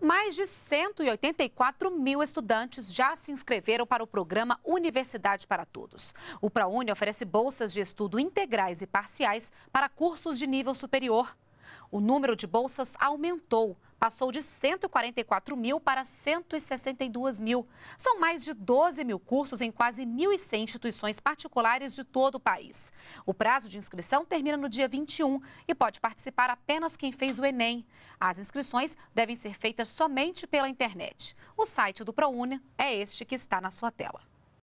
Mais de 184 mil estudantes já se inscreveram para o programa Universidade para Todos. O ProUni oferece bolsas de estudo integrais e parciais para cursos de nível superior o número de bolsas aumentou. Passou de 144 mil para 162 mil. São mais de 12 mil cursos em quase 1.100 instituições particulares de todo o país. O prazo de inscrição termina no dia 21 e pode participar apenas quem fez o Enem. As inscrições devem ser feitas somente pela internet. O site do ProUni é este que está na sua tela.